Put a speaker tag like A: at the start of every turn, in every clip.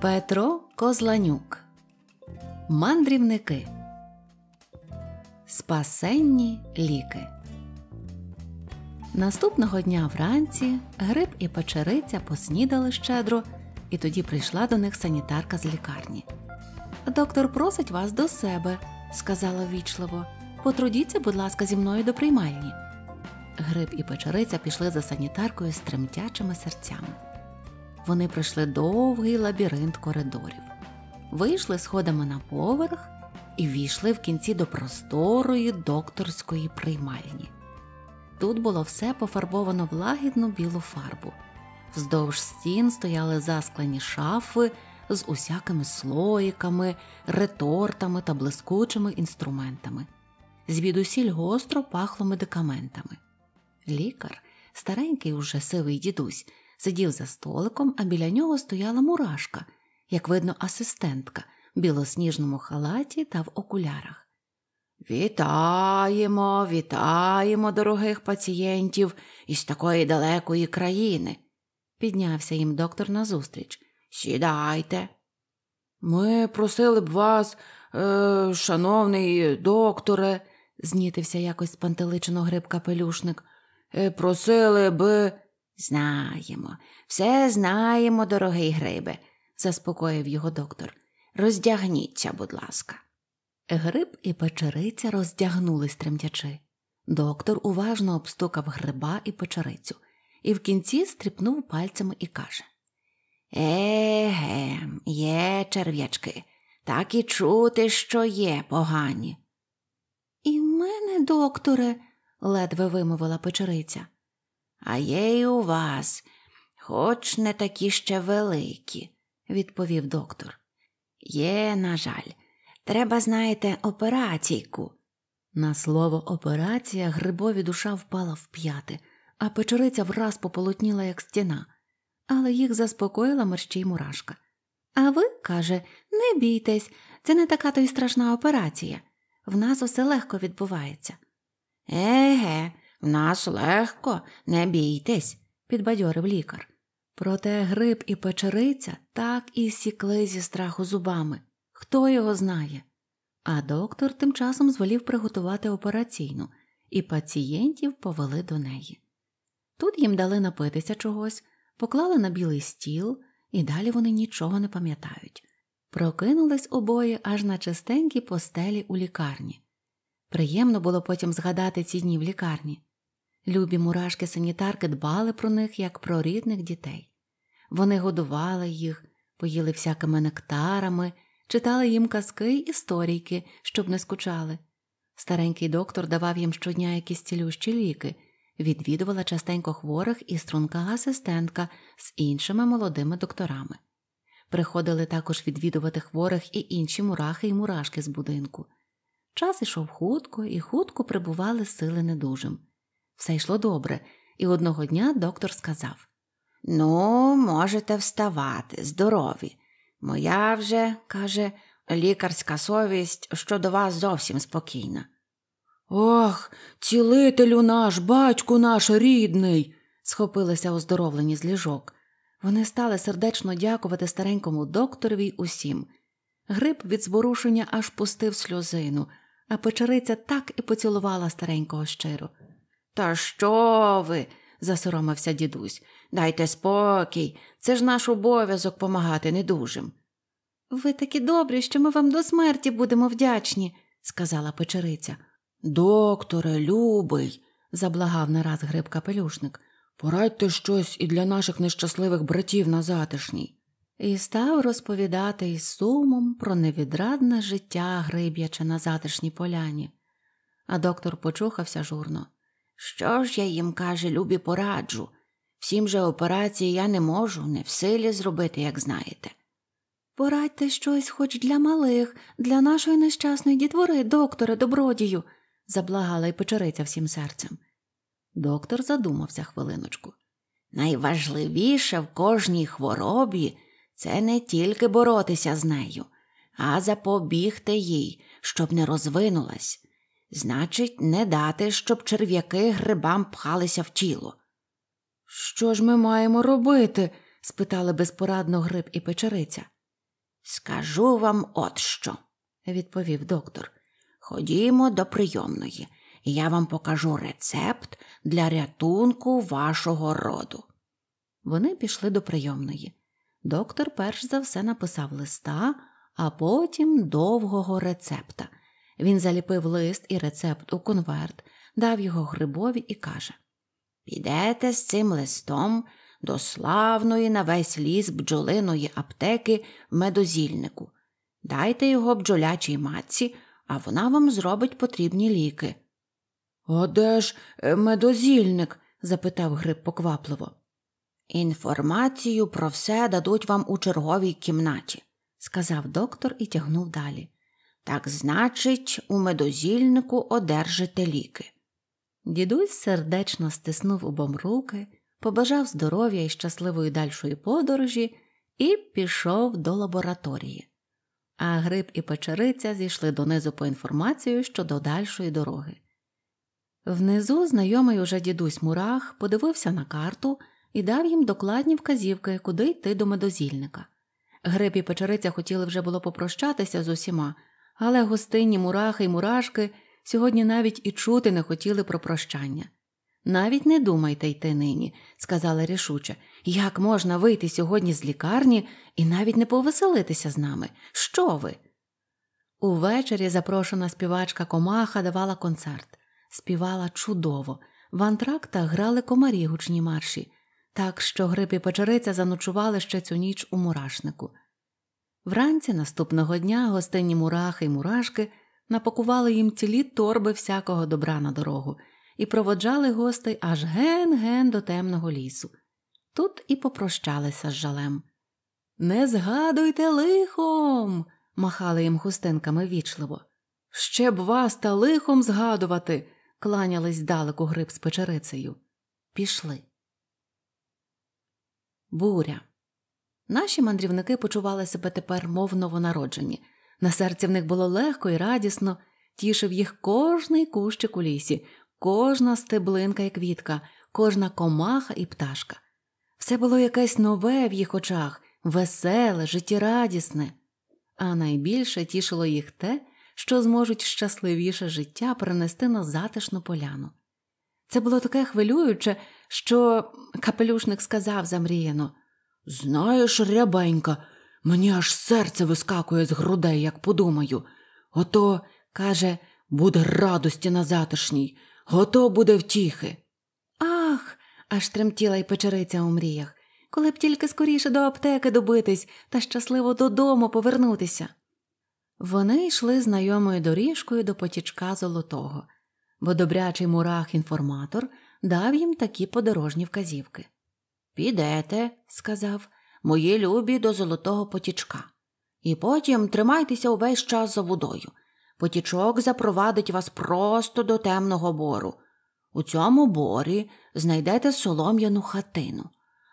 A: Петро Козланюк. Мандрівники. Спасенні ліки. Наступного дня вранці гриб і печериця поснідали щедро, і тоді прийшла до них санітарка з лікарні. Доктор просить вас до себе, сказала ввічливо. Потрудіться, будь ласка, зі мною до приймальні. Гриб і печериця пішли за санітаркою з тремтячими серцями вони пройшли довгий лабіринт коридорів, вийшли сходами на поверх і війшли в кінці до просторої докторської приймальні. Тут було все пофарбовано в лагідну білу фарбу. Вздовж стін стояли засклені шафи з усякими слоїками, ретортами та блискучими інструментами. Звідусіль гостро пахло медикаментами. Лікар, старенький уже сивий дідусь, сидів за столиком, а біля нього стояла мурашка, як видно, асистентка в білосніжному халаті та в окулярах. Вітаємо, вітаємо, дорогих пацієнтів із такої далекої країни, піднявся їм доктор назустріч. Сідайте. Ми просили б вас, е, шановний докторе, знітився якось спантеличено гриб капелюшник. «Е, просили би Знаємо, все знаємо, дорогий Грибе, заспокоїв його доктор. Роздягніться, будь ласка. Гриб і печериця роздягнулись тремтячи. Доктор уважно обстукав гриба і печерицю і в кінці стріпнув пальцями і каже Еге, є черв'ячки, так і чути, що є погані. І мене, докторе, ледве вимовила печериця а є й у вас, хоч не такі ще великі, відповів доктор. Є, на жаль, треба, знаєте, операційку. На слово операція грибові душа впала в п'яти, а печериця враз пополотніла, як стіна, але їх заспокоїла мерщій мурашка. А ви, каже, не бійтесь, це не така то й страшна операція. В нас усе легко відбувається. Еге, в нас легко, не бійтесь, підбадьорив лікар. Проте гриб і печериця так і сікли зі страху зубами. Хто його знає? А доктор тим часом звелів приготувати операційну, і пацієнтів повели до неї. Тут їм дали напитися чогось, поклали на білий стіл, і далі вони нічого не пам'ятають. Прокинулись обоє аж на чистенькій постелі у лікарні. Приємно було потім згадати ці дні в лікарні. Любі мурашки-санітарки дбали про них як про рідних дітей. Вони годували їх, поїли всякими нектарами, читали їм казки й історійки, щоб не скучали. Старенький доктор давав їм щодня якісь цілющі ліки, відвідувала частенько хворих і струнка асистентка з іншими молодими докторами. Приходили також відвідувати хворих і інші мурахи й мурашки з будинку. Час ішов хутко і хутко прибували сили недужим. Все йшло добре, і одного дня доктор сказав Ну, можете вставати, здорові. Моя вже, каже, лікарська совість щодо вас зовсім спокійна. Ох, цілителю наш, батьку наш рідний, схопилися оздоровлені з ліжок. Вони стали сердечно дякувати старенькому докторові й усім. Гриб від зворушення аж пустив сльозину, а печериця так і поцілувала старенького щиро. Та що ви? засоромився дідусь. Дайте спокій, це ж наш обов'язок помагати недужим. Ви такі добрі, що ми вам до смерті будемо вдячні, сказала печериця. Докторе, любий, заблагав нараз гриб капелюшник, порадьте щось і для наших нещасливих братів на затишній. І став розповідати із сумом про невідрадне життя гриб'яча на затишній поляні. А доктор почухався журно. Що ж я їм, каже, любі пораджу. Всім же операції я не можу, не в силі зробити, як знаєте. Порадьте щось хоч для малих, для нашої нещасної дітвори, докторе, добродію, заблагала й печериця всім серцем. Доктор задумався хвилиночку. Найважливіше в кожній хворобі це не тільки боротися з нею, а запобігти їй, щоб не розвинулась значить, не дати, щоб черв'яки грибам пхалися в тіло. Що ж ми маємо робити? спитали безпорадно гриб і печериця. Скажу вам от що, відповів доктор. Ходімо до прийомної, і я вам покажу рецепт для рятунку вашого роду. Вони пішли до прийомної. Доктор перш за все написав листа, а потім довгого рецепта. Він заліпив лист і рецепт у конверт, дав його грибові і каже Підете з цим листом до славної на весь ліс бджолиної аптеки в медозільнику. Дайте його бджолячій матці, а вона вам зробить потрібні ліки. «А де ж е, медозільник? запитав гриб поквапливо. Інформацію про все дадуть вам у черговій кімнаті, сказав доктор і тягнув далі. Так, значить, у медозільнику одержите ліки. Дідусь сердечно стиснув обом руки, побажав здоров'я і щасливої дальшої подорожі і пішов до лабораторії. А гриб і печериця зійшли донизу по інформацію щодо дальшої дороги. Внизу знайомий уже дідусь Мурах подивився на карту і дав їм докладні вказівки, куди йти до медозільника. Гриб і печериця хотіли вже було попрощатися з усіма але гостинні мурахи й мурашки сьогодні навіть і чути не хотіли про прощання. Навіть не думайте йти нині, сказала рішуче, як можна вийти сьогодні з лікарні і навіть не повеселитися з нами? Що ви? Увечері запрошена співачка комаха давала концерт, співала чудово, в антрактах грали комарі гучні марші, так що гриб печериця заночували ще цю ніч у мурашнику. Вранці наступного дня гостинні мурахи й мурашки напакували їм цілі торби всякого добра на дорогу і проводжали гостей аж ген-ген до темного лісу. Тут і попрощалися з жалем. Не згадуйте лихом. махали їм хустинками вічливо. Ще б вас та лихом згадувати, кланялись далеку гриб з печерицею. Пішли. Буря. Наші мандрівники почували себе тепер, мов новонароджені. На серці в них було легко і радісно, тішив їх кожний кущик у лісі, кожна стеблинка і квітка, кожна комаха і пташка. Все було якесь нове в їх очах, веселе, життєрадісне, а найбільше тішило їх те, що зможуть щасливіше життя перенести на затишну поляну. Це було таке хвилююче, що капелюшник сказав замріяно. Знаєш, рябенька, мені аж серце вискакує з грудей, як подумаю. Ото, каже, буде радості на затишній, ото буде втіхи. Ах, аж тремтіла й печериця у мріях. Коли б тільки скоріше до аптеки добитись та щасливо додому повернутися. Вони йшли знайомою доріжкою до потічка золотого, бо добрячий мурах інформатор дав їм такі подорожні вказівки. Підете, сказав, мої любі до золотого потічка. І потім тримайтеся увесь час за водою. Потічок запровадить вас просто до темного бору. У цьому борі знайдете солом'яну хатину,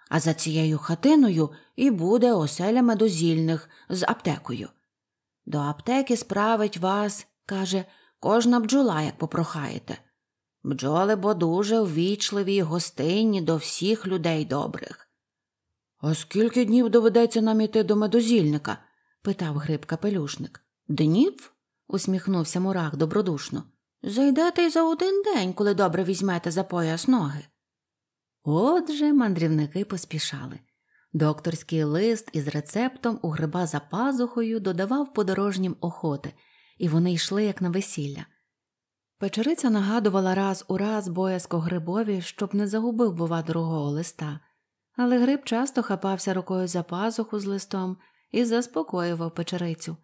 A: а за цією хатиною і буде оселя медозільних з аптекою. До аптеки справить вас, каже, кожна бджола, як попрохаєте. Бджоли бо дуже ввічливі й гостинні до всіх людей добрих. А скільки днів доведеться нам іти до медозільника? питав гриб капелюшник. Днів? усміхнувся мурах добродушно. Зайдете й за один день, коли добре візьмете за пояс ноги. Отже, мандрівники поспішали. Докторський лист із рецептом у гриба за пазухою додавав подорожнім охоти, і вони йшли як на весілля. Печериця нагадувала раз у раз боязко грибові, щоб не загубив, бува, другого листа, але гриб часто хапався рукою за пазуху з листом і заспокоював печерицю.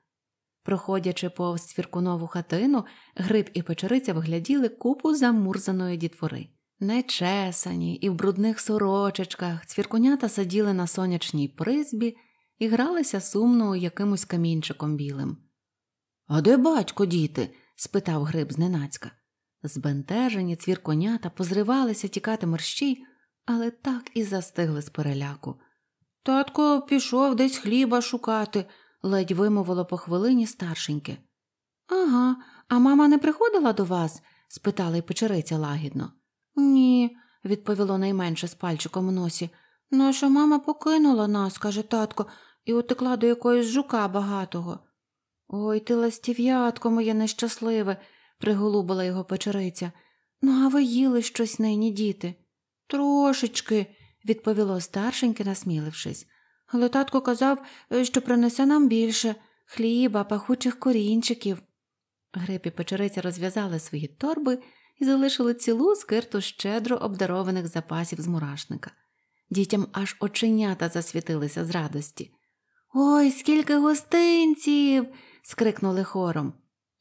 A: Проходячи повз цвіркунову хатину, гриб і печериця вгляділи купу замурзаної дітвори. Нечесані і в брудних сорочечках цвіркунята сиділи на сонячній призбі і гралися сумно якимось камінчиком білим. А де батько, діти? спитав гриб зненацька. Збентежені цвірконята позривалися тікати мерщій, але так і застигли з переляку. Татко пішов десь хліба шукати, ледь вимовило по хвилині старшеньке. Ага, а мама не приходила до вас? спитала й печериця лагідно. Ні, відповіло найменше з пальчиком у носі. Наша мама покинула нас, каже татко, і утекла до якоїсь жука багатого. Ой ти ластів'ятко, моє нещасливе, приголубила його печериця. Ну, а ви їли щось нині, діти? Трошечки, відповіло старшеньке, насмілившись. Але татко казав, е, що принесе нам більше хліба, пахучих корінчиків. Гриб печериця розв'язали свої торби і залишили цілу скирту щедро обдарованих запасів з мурашника. Дітям аж оченята засвітилися з радості. Ой, скільки гостинців. скрикнули хором.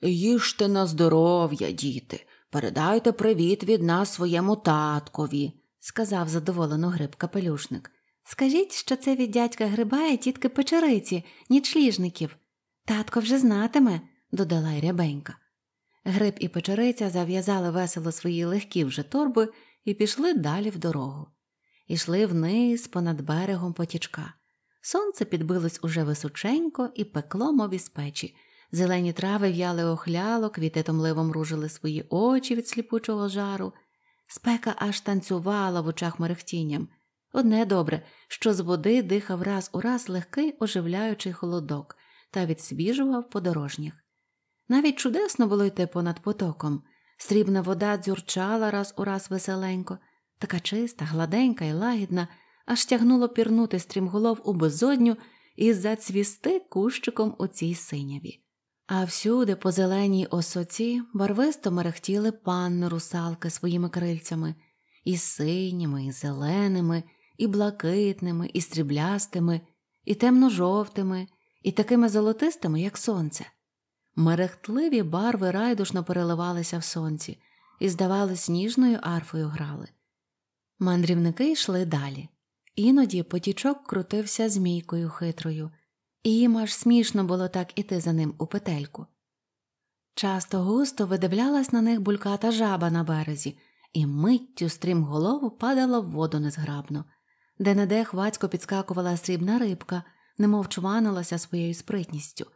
A: Їжте на здоров'я, діти, передайте привіт від нас своєму таткові, сказав задоволено гриб капелюшник. Скажіть, що це від дядька гриба і тітки печериці, нічліжників. Татко вже знатиме, додала й рябенька. Гриб і печериця зав'язали весело свої легкі вже торби і пішли далі в дорогу. Ішли вниз понад берегом потічка. Сонце підбилось уже височенько і пекло, мов із печі. Зелені трави в'яли охляло, квіти томливо ружили свої очі від сліпучого жару. Спека аж танцювала в очах мерехтінням. Одне добре, що з води дихав раз у раз легкий оживляючий холодок та відсвіжував подорожніх. Навіть чудесно було йти понад потоком. Срібна вода дзюрчала раз у раз веселенько, така чиста, гладенька і лагідна аж тягнуло пірнути стрімголов у безодню і зацвісти кущиком у цій синяві. А всюди, по зеленій осоці, барвисто мерехтіли панни русалки своїми крильцями і синіми, і зеленими, і блакитними, і стріблястими, і темно-жовтими, і такими золотистими, як сонце. Мерехтливі барви райдушно переливалися в сонці і, здавалось, ніжною арфою грали. Мандрівники йшли далі. Іноді потічок крутився змійкою хитрою, і їм аж смішно було так іти за ним у петельку. Часто густо видивлялась на них бульката жаба на березі, і миттю стрім голову падала в воду незграбно, де неде хвацько підскакувала срібна рибка, немов чванилася своєю спритністю,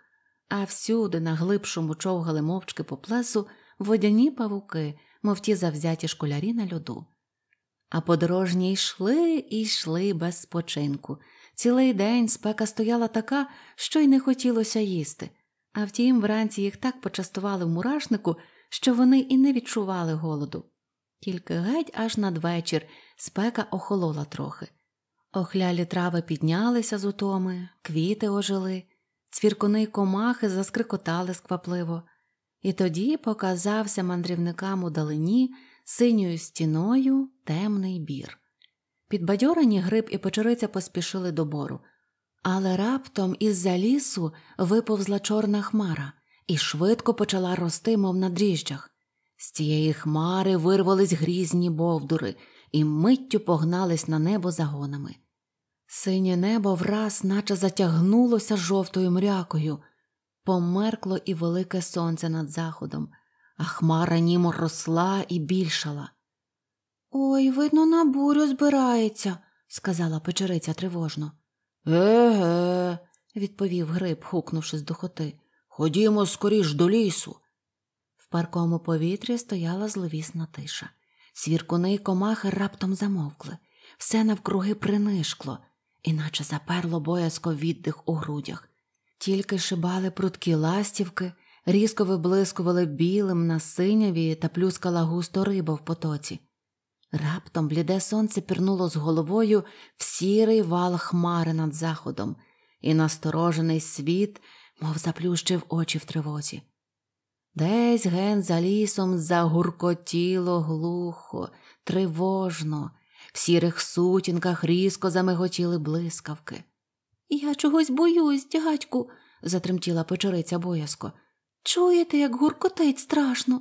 A: а всюди на глибшому човгали мовчки по плесу водяні павуки, мов ті завзяті школярі на льоду. А подорожні йшли і йшли без спочинку. Цілий день спека стояла така, що й не хотілося їсти. А втім, вранці їх так почастували в мурашнику, що вони і не відчували голоду. Тільки геть аж надвечір спека охолола трохи. Охлялі трави піднялися з утоми, квіти ожили, цвіркуни й комахи заскрикотали сквапливо. І тоді показався мандрівникам у далині синьою стіною темний бір. Підбадьорені гриб і печериця поспішили до бору, але раптом із за лісу виповзла чорна хмара і швидко почала рости, мов на дріжджах. З цієї хмари вирвались грізні бовдури і миттю погнались на небо загонами. Синє небо враз, наче затягнулося жовтою мрякою, померкло і велике сонце над заходом а хмара німо росла і більшала. Ой, видно, на бурю збирається, сказала печериця тривожно. Еге, відповів Гриб, хукнувши з духоти. Ходімо скоріш до лісу. В паркому повітрі стояла зловісна тиша. Свіркуни й комахи раптом замовкли, все навкруги принишкло, іначе заперло боязко віддих у грудях. Тільки шибали прудкі ластівки, різко виблискували білим на синяві та плюскала густо риба в потоці. Раптом бліде сонце пірнуло з головою в сірий вал хмари над заходом, і насторожений світ, мов заплющив очі в тривозі. Десь ген за лісом загуркотіло глухо, тривожно, в сірих сутінках різко замиготіли блискавки. Я чогось боюсь, дядьку, затремтіла печериця боязко. Чуєте, як гуркотить страшно.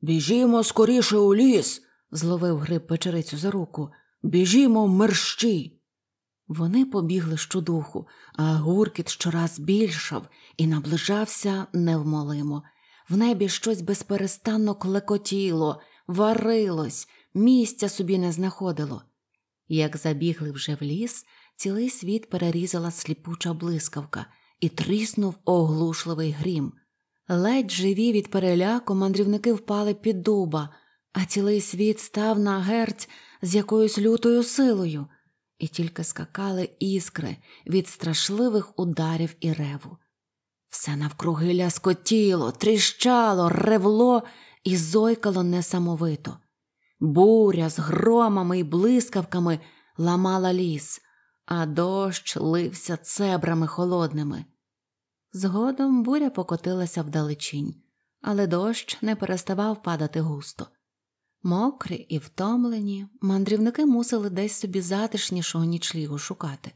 A: Біжімо скоріше у ліс, зловив гриб печерицю за руку. Біжімо мерщі. Вони побігли щодуху, а гуркіт щораз більшав і наближався невмолимо. В небі щось безперестанно клекотіло, варилось, місця собі не знаходило. Як забігли вже в ліс, цілий світ перерізала сліпуча блискавка і тріснув оглушливий грім. Ледь живі від переляку мандрівники впали під дуба, а цілий світ став на герць з якоюсь лютою силою, і тільки скакали іскри від страшливих ударів і реву. Все навкруги ляскотіло, тріщало, ревло і зойкало несамовито. Буря з громами і блискавками ламала ліс, а дощ лився цебрами холодними. Згодом буря покотилася вдалечінь, але дощ не переставав падати густо. Мокрі і втомлені, мандрівники мусили десь собі затишнішого нічлігу шукати.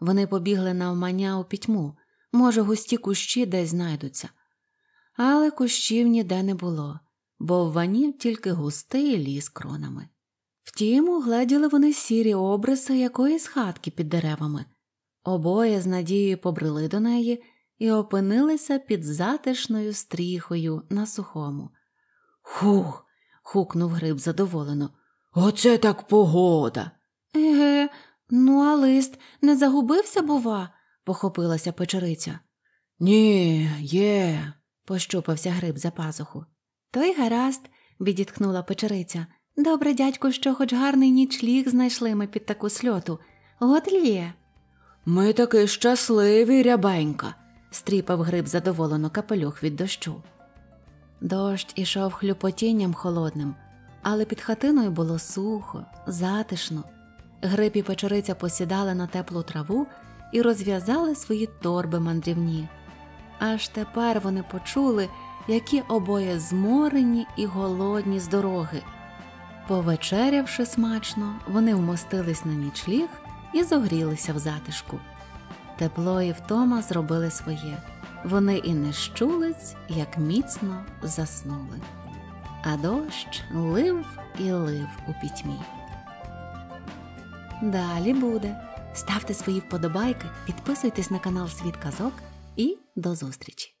A: Вони побігли на вмання у пітьму, може, густі кущі десь знайдуться. Але кущів ніде не було, бо в ванів тільки густий ліс кронами. Втім, угледіли вони сірі обриси якоїсь хатки під деревами. Обоє з надією побрели до неї і опинилися під затишною стріхою на сухому. Хух. хукнув Гриб задоволено. Оце так погода. Еге, ну, а лист не загубився, бува, похопилася печериця. Ні, є, пощупався Гриб за пазуху. Той гаразд, відітхнула печериця. Добре, дядьку, що хоч гарний нічліг знайшли ми під таку сльоту. От лє. Ми таки щасливі, рябенька, стріпав гриб задоволено капелюх від дощу. Дощ ішов хлюпотінням холодним, але під хатиною було сухо, затишно. Гриб і печериця посідали на теплу траву і розв'язали свої торби мандрівні. Аж тепер вони почули, які обоє зморені і голодні з дороги. Повечерявши смачно, вони вмостились на нічліг і зогрілися в затишку. Тепло і втома зробили своє. Вони і не щулиць, як міцно заснули. А дощ лив і лив у пітьмі. Далі буде. Ставте свої вподобайки, підписуйтесь на канал Світ Казок і до зустрічі!